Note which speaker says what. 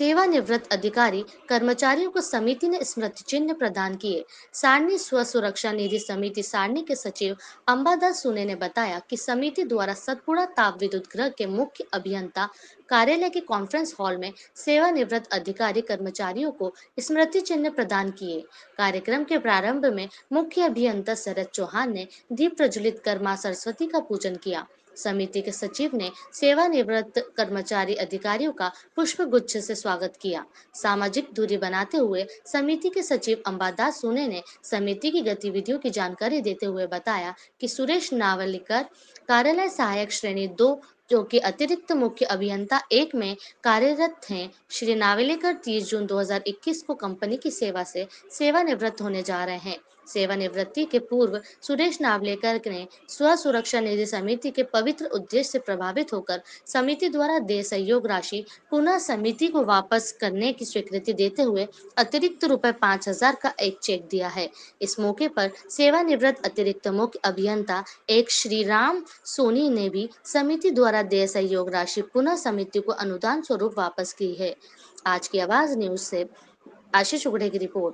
Speaker 1: सेवानिवृत्त अधिकारी कर्मचारियों को समिति ने स्मृति चिन्ह प्रदान किए सारणी स्व सुरक्षा निधि समिति सारणी के सचिव अम्बादास सुने ने बताया कि समिति द्वारा सतपुड़ा ताप विद्युत ग्रह के मुख्य अभियंता कार्यालय के कॉन्फ्रेंस हॉल में सेवानिवृत्त अधिकारी कर्मचारियों को स्मृति चिन्ह प्रदान किए कार्यक्रम के प्रारंभ में मुख्य अभियंता शरद चौहान ने दीप प्रज्वलित कर माँ सरस्वती का पूजन किया समिति के सचिव ने सेवानिवृत्त कर्मचारी अधिकारियों का पुष्प गुच्छ से स्वागत किया सामाजिक दूरी बनाते हुए समिति के सचिव अम्बादास सोने ने समिति की गतिविधियों की जानकारी देते हुए बताया कि सुरेश नावलिकर कार्यालय सहायक श्रेणी दो जो कि अतिरिक्त मुख्य अभियंता एक में कार्यरत हैं श्री नावेलेकर 30 जून 2021 को कंपनी की सेवा से सेवानिवृत्त होने जा रहे हैं सेवानिवृत्ति के पूर्व सुरेश नावलेकर ने स्व सुरक्षा निधि समिति के पवित्र उद्देश्य से प्रभावित होकर समिति द्वारा दे सहयोग राशि पुनः समिति को वापस करने की स्वीकृति देते हुए अतिरिक्त रुपए पाँच हजार का एक चेक दिया है इस मौके पर सेवानिवृत्त अतिरिक्त मुख्य अभियंता एक श्री राम सोनी ने भी समिति द्वारा द्वारा देय सहयोग राशि पुनः समिति को अनुदान स्वरूप वापस की है आज की आवाज न्यूज से आशीष उगड़े की रिपोर्ट